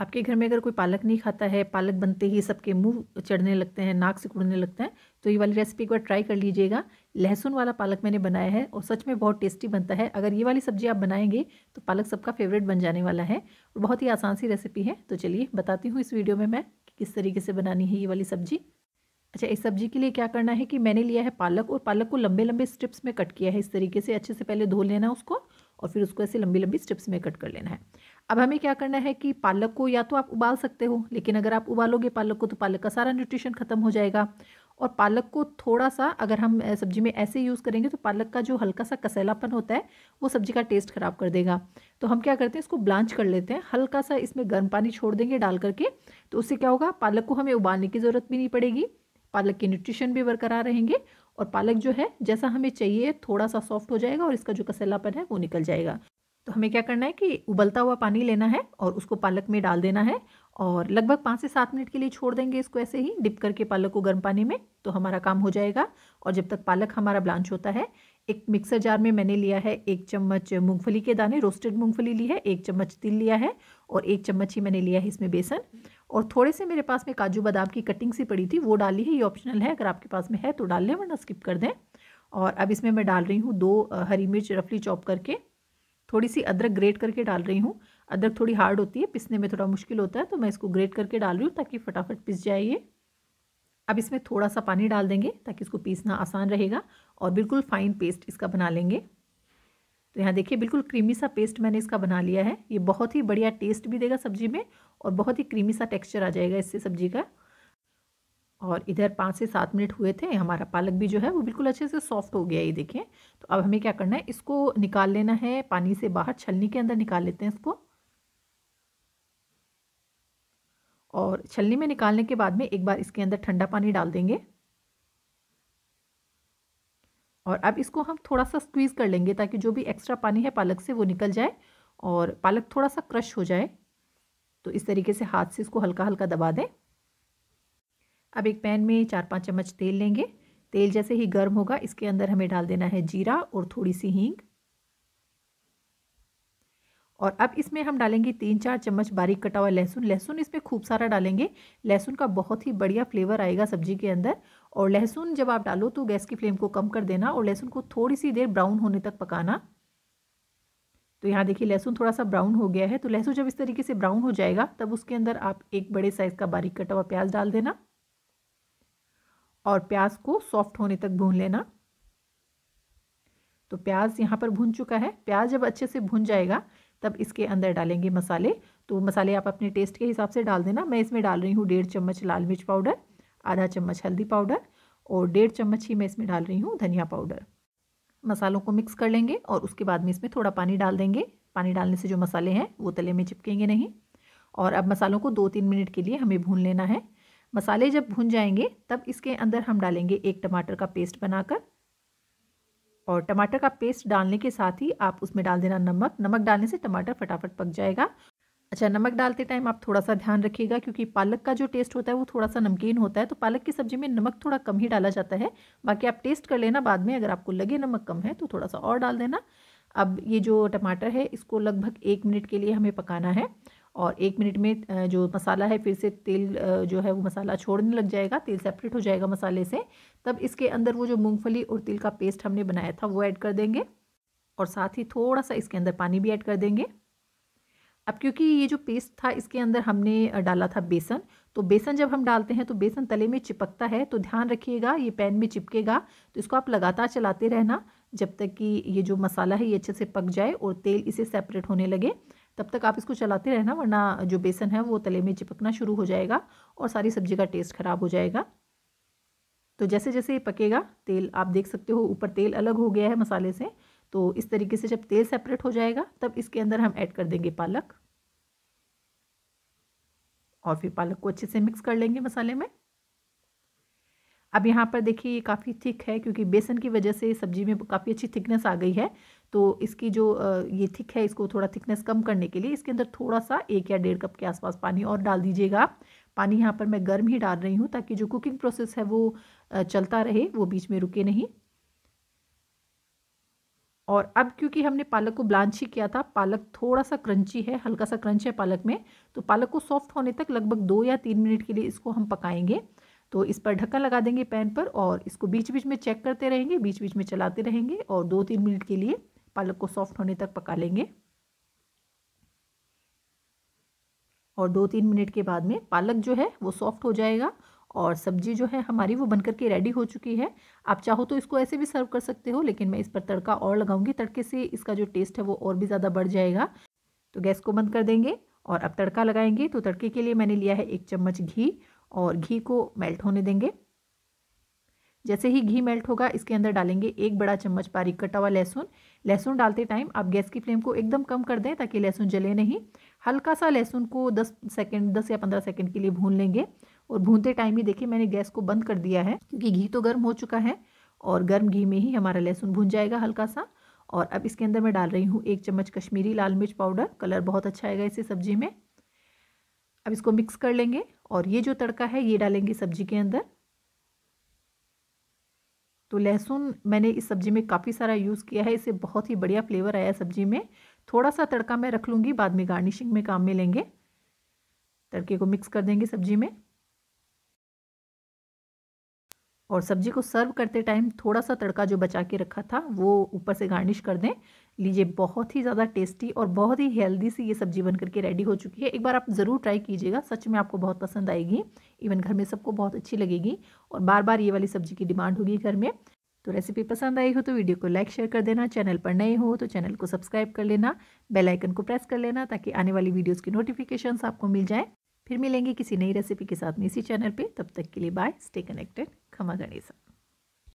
आपके घर में अगर कोई पालक नहीं खाता है पालक बनते ही सबके मुंह चढ़ने लगते हैं नाक से कुड़ने लगता है तो ये वाली रेसिपी एक बार ट्राई कर लीजिएगा लहसुन वाला पालक मैंने बनाया है और सच में बहुत टेस्टी बनता है अगर ये वाली सब्जी आप बनाएंगे तो पालक सबका फेवरेट बन जाने वाला है और बहुत ही आसान सी रेसिपी है तो चलिए बताती हूँ इस वीडियो में मैं कि किस तरीके से बनानी है ये वाली सब्जी अच्छा इस सब्जी के लिए क्या करना है कि मैंने लिया है पालक और पालक को लंबे लंबे स्ट्रिप्स में कट किया है इस तरीके से अच्छे से पहले धो लेना उसको और फिर उसको ऐसे लंबी लंबी स्ट्रिप्स में कट कर लेना है अब हमें क्या करना है कि पालक को या तो आप उबाल सकते हो लेकिन अगर आप उबालोगे पालक को तो पालक का सारा न्यूट्रिशन ख़त्म हो जाएगा और पालक को थोड़ा सा अगर हम सब्जी में ऐसे यूज़ करेंगे तो पालक का जो हल्का सा कसैलापन होता है वो सब्जी का टेस्ट ख़राब कर देगा तो हम क्या करते हैं इसको ब्लांच कर लेते हैं हल्का सा इसमें गर्म पानी छोड़ देंगे डाल करके तो उससे क्या होगा पालक को हमें उबालने की ज़रूरत भी नहीं पड़ेगी पालक के न्यूट्रिशन भी बरकरार रहेंगे और पालक जो है जैसा हमें चाहिए थोड़ा सा सॉफ्ट हो जाएगा और इसका जो कसैलापन है वो निकल जाएगा तो हमें क्या करना है कि उबलता हुआ पानी लेना है और उसको पालक में डाल देना है और लगभग पाँच से सात मिनट के लिए छोड़ देंगे इसको ऐसे ही डिप करके पालक को गर्म पानी में तो हमारा काम हो जाएगा और जब तक पालक हमारा ब्लांच होता है एक मिक्सर जार में मैंने लिया है एक चम्मच मूंगफली के दाने रोस्टेड मूंगफली ली है एक चम्मच तिल लिया है और एक चम्मच ही मैंने लिया है इसमें बेसन और थोड़े से मेरे पास में काजू बादाम की कटिंग सी पड़ी थी वो डाली है ये ऑप्शनल है अगर आपके पास में है तो डाल लें वरना स्किप कर दें और अब इसमें मैं डाल रही हूँ दो हरी मिर्च रफली चॉप करके थोड़ी सी अदरक ग्रेट करके डाल रही हूँ अदरक थोड़ी हार्ड होती है पिसने में थोड़ा मुश्किल होता है तो मैं इसको ग्रेट करके डाल रही हूँ ताकि फटाफट पिस जाए ये अब इसमें थोड़ा सा पानी डाल देंगे ताकि इसको पीसना आसान रहेगा और बिल्कुल फाइन पेस्ट इसका बना लेंगे तो यहाँ देखिए बिल्कुल क्रीमी सा पेस्ट मैंने इसका बना लिया है ये बहुत ही बढ़िया टेस्ट भी देगा सब्जी में और बहुत ही क्रीमी सा टेक्सचर आ जाएगा इससे सब्जी का और इधर पाँच से सात मिनट हुए थे हमारा पालक भी जो है वो बिल्कुल अच्छे से सॉफ्ट हो गया ये देखें तो अब हमें क्या करना है इसको निकाल लेना है पानी से बाहर छलनी के अंदर निकाल लेते हैं इसको और छलनी में निकालने के बाद में एक बार इसके अंदर ठंडा पानी डाल देंगे और अब इसको हम थोड़ा सा स्क्वीज़ कर लेंगे ताकि जो भी एक्स्ट्रा पानी है पालक से वो निकल जाए और पालक थोड़ा सा क्रश हो जाए तो इस तरीके से हाथ से इसको हल्का हल्का दबा दें अब एक पैन में चार पाँच चम्मच तेल लेंगे तेल जैसे ही गर्म होगा इसके अंदर हमें डाल देना है जीरा और थोड़ी सी हींग और अब इसमें हम डालेंगे तीन चार चम्मच बारीक कटा हुआ लहसुन लहसुन इसमें खूब सारा डालेंगे लहसुन का बहुत ही बढ़िया फ्लेवर आएगा सब्जी के अंदर और लहसुन जब आप डालो तो गैस की फ्लेम को कम कर देना और लहसुन को थोड़ी सी देर ब्राउन होने तक पकाना तो यहाँ देखिए लहसुन थोड़ा सा ब्राउन हो गया है तो लहसुन जब इस तरीके से ब्राउन हो जाएगा तब उसके अंदर आप एक बड़े साइज़ का बारीक कटा हुआ प्याज डाल देना और प्याज को सॉफ्ट होने तक भून लेना तो प्याज यहाँ पर भून चुका है प्याज जब अच्छे से भून जाएगा तब इसके अंदर डालेंगे मसाले तो मसाले आप अपने टेस्ट के हिसाब से डाल देना मैं इसमें डाल रही हूँ डेढ़ चम्मच लाल मिर्च पाउडर आधा चम्मच हल्दी पाउडर और डेढ़ चम्मच ही मैं इसमें डाल रही हूँ धनिया पाउडर मसालों को मिक्स कर लेंगे और उसके बाद में इसमें थोड़ा पानी डाल देंगे पानी डालने से जो मसाले हैं वो तले में चिपकेंगे नहीं और अब मसालों को दो तीन मिनट के लिए हमें भून लेना है मसाले जब भून जाएंगे तब इसके अंदर हम डालेंगे एक टमाटर का पेस्ट बनाकर और टमाटर का पेस्ट डालने के साथ ही आप उसमें डाल देना नमक नमक डालने से टमाटर फटाफट पक जाएगा अच्छा नमक डालते टाइम आप थोड़ा सा ध्यान रखिएगा क्योंकि पालक का जो टेस्ट होता है वो थोड़ा सा नमकीन होता है तो पालक की सब्जी में नमक थोड़ा कम ही डाला जाता है बाकी आप टेस्ट कर लेना बाद में अगर आपको लगे नमक कम है तो थोड़ा सा और डाल देना अब ये जो टमाटर है इसको लगभग एक मिनट के लिए हमें पकाना है और एक मिनट में जो मसाला है फिर से तेल जो है वो मसाला छोड़ने लग जाएगा तेल सेपरेट हो जाएगा मसाले से तब इसके अंदर वो जो मूंगफली और तिल का पेस्ट हमने बनाया था वो ऐड कर देंगे और साथ ही थोड़ा सा इसके अंदर पानी भी ऐड कर देंगे अब क्योंकि ये जो पेस्ट था इसके अंदर हमने डाला था बेसन तो बेसन जब हम डालते हैं तो बेसन तले में चिपकता है तो ध्यान रखिएगा ये पैन में चिपकेगा तो इसको आप लगातार चलाते रहना जब तक कि ये जो मसाला है ये अच्छे से पक जाए और तेल इसे सेपरेट होने लगे तब तक आप इसको चलाते रहना वरना जो बेसन है वो तले में चिपकना शुरू हो जाएगा और सारी सब्जी का टेस्ट ख़राब हो जाएगा तो जैसे जैसे ये पकेगा तेल आप देख सकते हो ऊपर तेल अलग हो गया है मसाले से तो इस तरीके से जब तेल सेपरेट हो जाएगा तब इसके अंदर हम ऐड कर देंगे पालक और फिर पालक को अच्छे से मिक्स कर लेंगे मसाले में अब यहाँ पर देखिए ये काफ़ी थिक है क्योंकि बेसन की वजह से सब्जी में काफ़ी अच्छी थिकनेस आ गई है तो इसकी जो ये थिक है इसको थोड़ा थिकनेस कम करने के लिए इसके अंदर थोड़ा सा एक या डेढ़ कप के आसपास पानी और डाल दीजिएगा पानी यहाँ पर मैं गर्म ही डाल रही हूँ ताकि जो कुकिंग प्रोसेस है वो चलता रहे वो बीच में रुके नहीं और अब क्योंकि हमने पालक को ब्लांच ही किया था पालक थोड़ा सा क्रंची है हल्का सा क्रंच है पालक में तो पालक को सॉफ्ट होने तक लगभग दो या तीन मिनट के लिए इसको हम पकाएंगे तो इस पर ढक्कन लगा देंगे पैन पर और इसको बीच बीच में चेक करते रहेंगे बीच बीच में चलाते रहेंगे और दो तीन मिनट के लिए पालक को सॉफ्ट होने तक पका लेंगे और दो तीन मिनट के बाद में पालक जो है वो सॉफ्ट हो जाएगा और सब्जी जो है हमारी वो बनकर के रेडी हो चुकी है आप चाहो तो इसको ऐसे भी सर्व कर सकते हो लेकिन मैं इस पर तड़का और लगाऊंगी तड़के से इसका जो टेस्ट है वो और भी ज़्यादा बढ़ जाएगा तो गैस को बंद कर देंगे और अब तड़का लगाएंगे तो तड़के के लिए मैंने लिया है एक चम्मच घी और घी को मेल्ट होने देंगे जैसे ही घी मेल्ट होगा इसके अंदर डालेंगे एक बड़ा चम्मच बारीक कटा हुआ लहसुन लहसुन डालते टाइम आप गैस की फ्लेम को एकदम कम कर दें ताकि लहसुन जले नहीं हल्का सा लहसुन को 10 सेकंड 10 या 15 सेकंड के लिए भून लेंगे और भूनते टाइम ही देखिए मैंने गैस को बंद कर दिया है क्योंकि घी तो गर्म हो चुका है और गर्म घी में ही हमारा लहसुन भून जाएगा हल्का सा और अब इसके अंदर मैं डाल रही हूँ एक चम्मच कश्मीरी लाल मिर्च पाउडर कलर बहुत अच्छा आएगा इसी सब्जी में अब इसको मिक्स कर लेंगे और ये जो तड़का है ये डालेंगे सब्जी के अंदर तो लहसुन मैंने इस सब्ज़ी में काफ़ी सारा यूज़ किया है इससे बहुत ही बढ़िया फ्लेवर आया सब्ज़ी में थोड़ा सा तड़का मैं रख लूँगी बाद में गार्निशिंग में काम में लेंगे तड़के को मिक्स कर देंगे सब्ज़ी में और सब्जी को सर्व करते टाइम थोड़ा सा तड़का जो बचा के रखा था वो ऊपर से गार्निश कर दें लीजिए बहुत ही ज़्यादा टेस्टी और बहुत ही हेल्दी सी ये सब्जी बन करके रेडी हो चुकी है एक बार आप ज़रूर ट्राई कीजिएगा सच में आपको बहुत पसंद आएगी इवन घर में सबको बहुत अच्छी लगेगी और बार बार ये वाली सब्जी की डिमांड होगी घर में तो रेसिपी पसंद आई हो तो वीडियो को लाइक शेयर कर देना चैनल पर नए हो तो चैनल को सब्सक्राइब कर लेना बेल आइकन को प्रेस कर लेना ताकि आने वाली वीडियोस की नोटिफिकेशंस आपको मिल जाएं फिर मिलेंगे किसी नई रेसिपी के साथ में इसी चैनल पे तब तक के लिए बाय स्टे कनेक्टेड खमा गणेशा